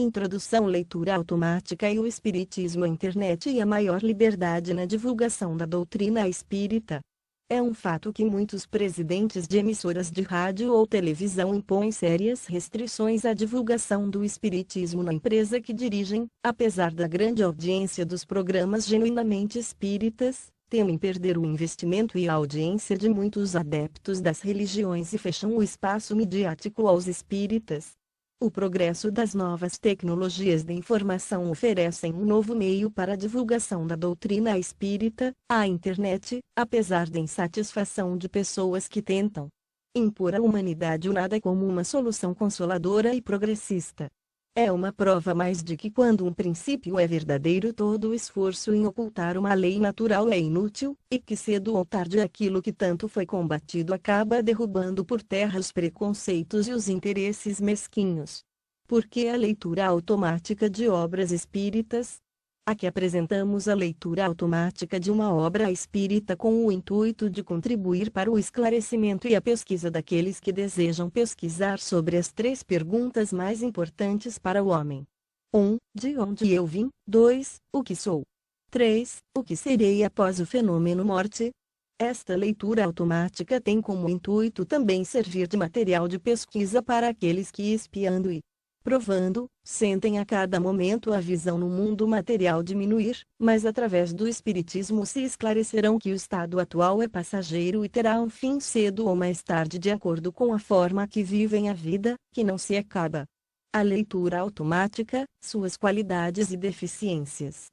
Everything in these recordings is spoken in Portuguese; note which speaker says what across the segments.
Speaker 1: Introdução Leitura Automática e o Espiritismo Internet e a maior liberdade na divulgação da doutrina espírita. É um fato que muitos presidentes de emissoras de rádio ou televisão impõem sérias restrições à divulgação do espiritismo na empresa que dirigem, apesar da grande audiência dos programas genuinamente espíritas, temem perder o investimento e a audiência de muitos adeptos das religiões e fecham o espaço midiático aos espíritas. O progresso das novas tecnologias de informação oferecem um novo meio para a divulgação da doutrina espírita, a internet, apesar da insatisfação de pessoas que tentam impor à humanidade o nada como uma solução consoladora e progressista. É uma prova mais de que quando um princípio é verdadeiro todo o esforço em ocultar uma lei natural é inútil, e que cedo ou tarde aquilo que tanto foi combatido acaba derrubando por terra os preconceitos e os interesses mesquinhos. Porque a leitura automática de obras espíritas, que apresentamos a leitura automática de uma obra espírita com o intuito de contribuir para o esclarecimento e a pesquisa daqueles que desejam pesquisar sobre as três perguntas mais importantes para o homem. 1. Um, de onde eu vim? 2. O que sou? 3. O que serei após o fenômeno morte? Esta leitura automática tem como intuito também servir de material de pesquisa para aqueles que, espiando e provando, sentem a cada momento a visão no mundo material diminuir, mas através do Espiritismo se esclarecerão que o estado atual é passageiro e terá um fim cedo ou mais tarde de acordo com a forma que vivem a vida, que não se acaba. A leitura automática, suas qualidades e deficiências.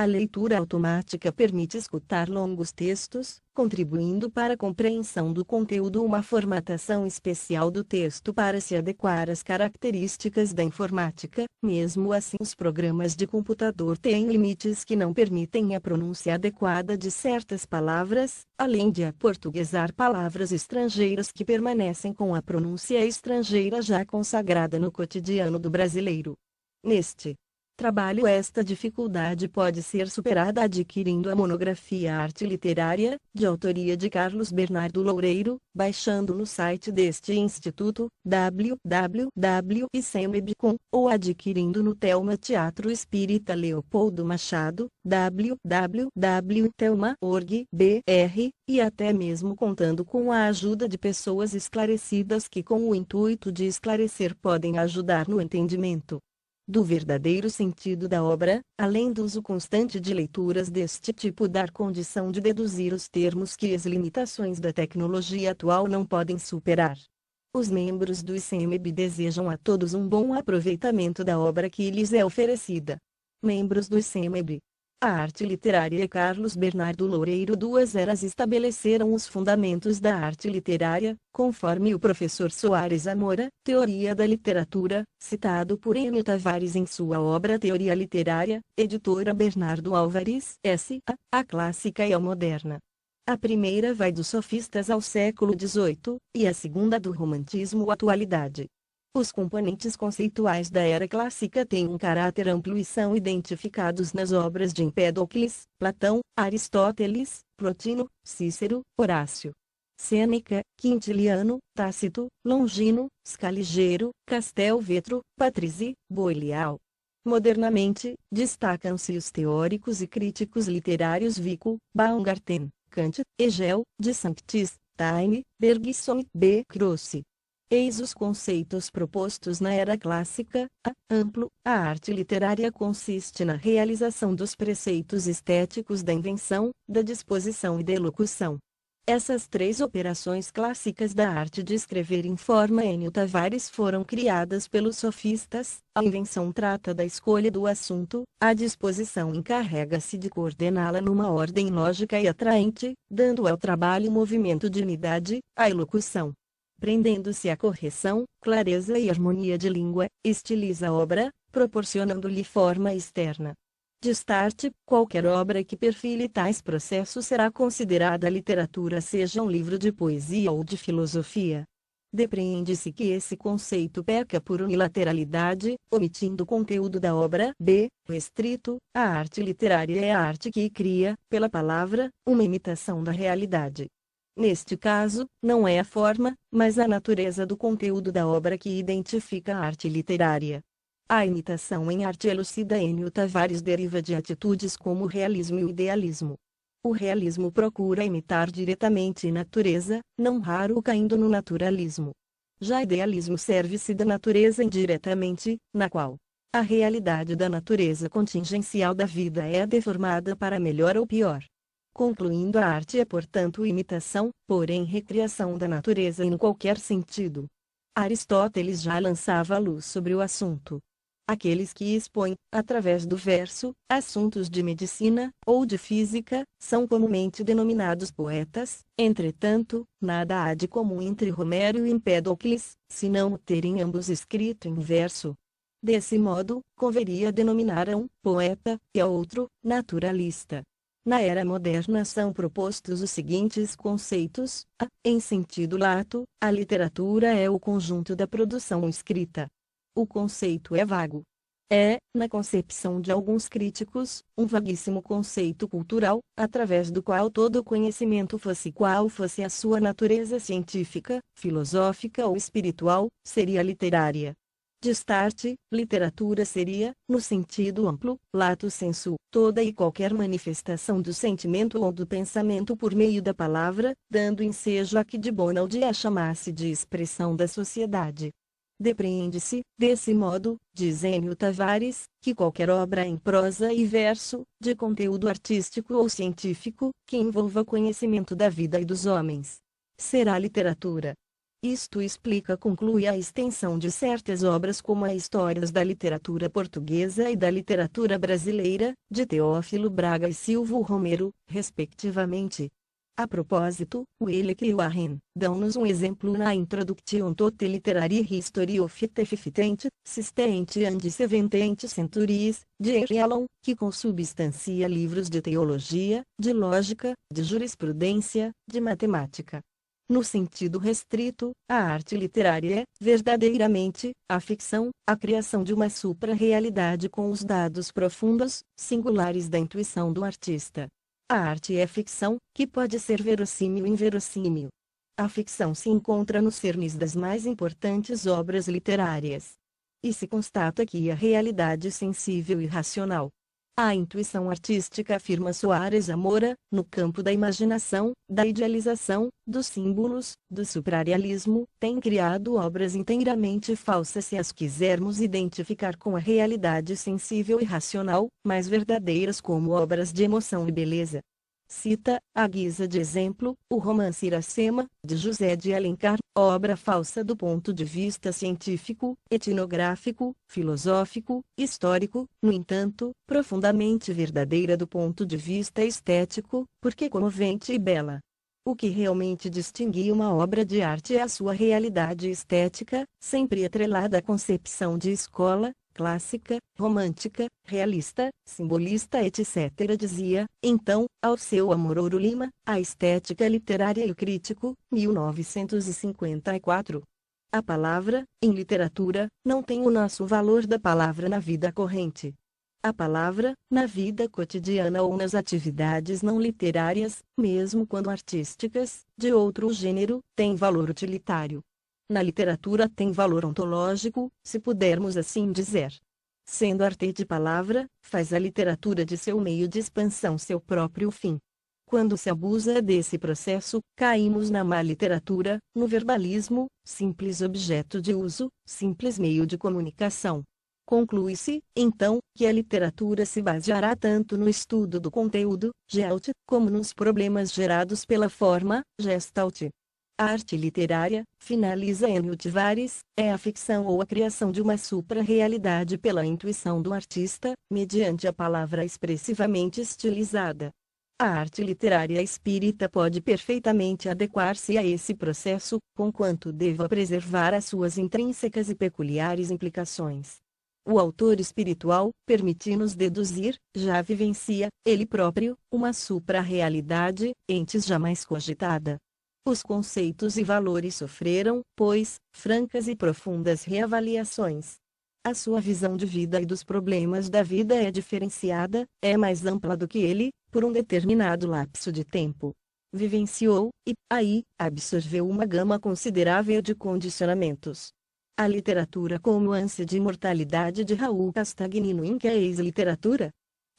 Speaker 1: A leitura automática permite escutar longos textos, contribuindo para a compreensão do conteúdo uma formatação especial do texto para se adequar às características da informática. Mesmo assim, os programas de computador têm limites que não permitem a pronúncia adequada de certas palavras, além de aportuguesar palavras estrangeiras que permanecem com a pronúncia estrangeira já consagrada no cotidiano do brasileiro. Neste trabalho Esta dificuldade pode ser superada adquirindo a monografia Arte Literária, de autoria de Carlos Bernardo Loureiro, baixando no site deste instituto, www.icemeb.com, ou adquirindo no Telma Teatro Espírita Leopoldo Machado, www.telma.org.br, e até mesmo contando com a ajuda de pessoas esclarecidas que com o intuito de esclarecer podem ajudar no entendimento do verdadeiro sentido da obra, além do uso constante de leituras deste tipo dar condição de deduzir os termos que as limitações da tecnologia atual não podem superar. Os membros do ICMB desejam a todos um bom aproveitamento da obra que lhes é oferecida. Membros do ICMB a arte literária Carlos Bernardo Loureiro duas eras estabeleceram os fundamentos da arte literária, conforme o professor Soares Amora, Teoria da Literatura, citado por Enio Tavares em sua obra Teoria Literária, editora Bernardo Álvares S.A., a clássica e a moderna. A primeira vai dos sofistas ao século XVIII, e a segunda do romantismo à atualidade. Os componentes conceituais da era clássica têm um caráter amplo e são identificados nas obras de Empédocles, Platão, Aristóteles, Plotino, Cícero, Horácio. Sêneca, Quintiliano, Tácito, Longino, Scaligero, Castelvetro, Patrizi, Boileau. Modernamente, destacam-se os teóricos e críticos literários Vico, Baumgarten, Kant, Hegel, de Sanctis, Taine, Bergson e B. Croce. Eis os conceitos propostos na era clássica, a, amplo, a arte literária consiste na realização dos preceitos estéticos da invenção, da disposição e da elocução. Essas três operações clássicas da arte de escrever em forma Enio Tavares foram criadas pelos sofistas, a invenção trata da escolha do assunto, a disposição encarrega-se de coordená-la numa ordem lógica e atraente, dando ao trabalho movimento de unidade, a elocução prendendo-se à correção, clareza e harmonia de língua, estiliza a obra, proporcionando-lhe forma externa. De start, qualquer obra que perfile tais processos será considerada literatura seja um livro de poesia ou de filosofia. Depreende-se que esse conceito peca por unilateralidade, omitindo o conteúdo da obra B. Restrito, a arte literária é a arte que cria, pela palavra, uma imitação da realidade. Neste caso, não é a forma, mas a natureza do conteúdo da obra que identifica a arte literária. A imitação em arte elucida Enio Tavares deriva de atitudes como o realismo e o idealismo. O realismo procura imitar diretamente a natureza, não raro caindo no naturalismo. Já idealismo serve-se da natureza indiretamente, na qual a realidade da natureza contingencial da vida é deformada para melhor ou pior. Concluindo a arte é portanto imitação, porém recriação da natureza em qualquer sentido. Aristóteles já lançava luz sobre o assunto. Aqueles que expõem, através do verso, assuntos de medicina, ou de física, são comumente denominados poetas, entretanto, nada há de comum entre Romero e Empédocles, senão terem ambos escrito em verso. Desse modo, converia denominar a um poeta, e a outro, naturalista. Na era moderna são propostos os seguintes conceitos: a, em sentido lato, a literatura é o conjunto da produção escrita. O conceito é vago. É, na concepção de alguns críticos, um vaguíssimo conceito cultural, através do qual todo conhecimento fosse qual fosse a sua natureza científica, filosófica ou espiritual, seria literária. Destarte, literatura seria, no sentido amplo, lato sensu, toda e qualquer manifestação do sentimento ou do pensamento por meio da palavra, dando ensejo a que de Bonaldi a é chamasse de expressão da sociedade. Depreende-se, desse modo, diz Enio Tavares, que qualquer obra em prosa e verso, de conteúdo artístico ou científico, que envolva conhecimento da vida e dos homens, será literatura. Isto explica conclui a extensão de certas obras como a Histórias da Literatura Portuguesa e da Literatura Brasileira, de Teófilo Braga e Silvio Romero, respectivamente. A propósito, Willick e Warren dão-nos um exemplo na Introduction tote literari History of the sistente th and 17 Centuries, de Erelon, que consubstancia livros de teologia, de lógica, de jurisprudência, de matemática, no sentido restrito, a arte literária é, verdadeiramente, a ficção, a criação de uma supra-realidade com os dados profundos, singulares da intuição do artista. A arte é ficção, que pode ser verossímil ou inverossímil. A ficção se encontra nos cernes das mais importantes obras literárias. E se constata que a realidade sensível e racional, a intuição artística afirma Soares Amora, no campo da imaginação, da idealização, dos símbolos, do suprarealismo, tem criado obras inteiramente falsas se as quisermos identificar com a realidade sensível e racional, mas verdadeiras como obras de emoção e beleza. Cita, à guisa de exemplo, o romance Iracema, de José de Alencar, obra falsa do ponto de vista científico, etnográfico, filosófico, histórico, no entanto, profundamente verdadeira do ponto de vista estético, porque comovente e bela. O que realmente distingue uma obra de arte é a sua realidade estética, sempre atrelada à concepção de escola, clássica, romântica, realista, simbolista etc. dizia, então, ao seu amor Ouro Lima, a estética literária e o crítico, 1954. A palavra, em literatura, não tem o nosso valor da palavra na vida corrente. A palavra, na vida cotidiana ou nas atividades não literárias, mesmo quando artísticas, de outro gênero, tem valor utilitário. Na literatura tem valor ontológico, se pudermos assim dizer. Sendo arte de palavra, faz a literatura de seu meio de expansão seu próprio fim. Quando se abusa desse processo, caímos na má literatura, no verbalismo, simples objeto de uso, simples meio de comunicação. Conclui-se, então, que a literatura se baseará tanto no estudo do conteúdo, Gestalt, como nos problemas gerados pela forma, Gestalt. A arte literária, finaliza Enio Tivares, é a ficção ou a criação de uma supra-realidade pela intuição do artista, mediante a palavra expressivamente estilizada. A arte literária espírita pode perfeitamente adequar-se a esse processo, conquanto deva preservar as suas intrínsecas e peculiares implicações. O autor espiritual, permitindo-nos deduzir, já vivencia, ele próprio, uma supra-realidade, antes jamais cogitada. Os conceitos e valores sofreram, pois, francas e profundas reavaliações. A sua visão de vida e dos problemas da vida é diferenciada, é mais ampla do que ele, por um determinado lapso de tempo. Vivenciou, e, aí, absorveu uma gama considerável de condicionamentos. A literatura como ânsia de imortalidade de Raul Castagnino que é ex-literatura,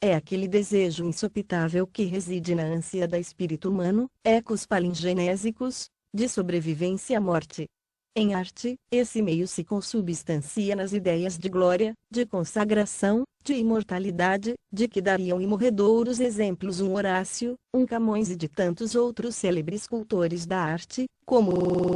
Speaker 1: é aquele desejo insopitável que reside na ânsia da espírito humano, ecos palingenésicos, de sobrevivência à morte. Em arte, esse meio se consubstancia nas ideias de glória, de consagração, de imortalidade, de que dariam imorredouros exemplos um Horácio, um Camões e de tantos outros célebres cultores da arte, como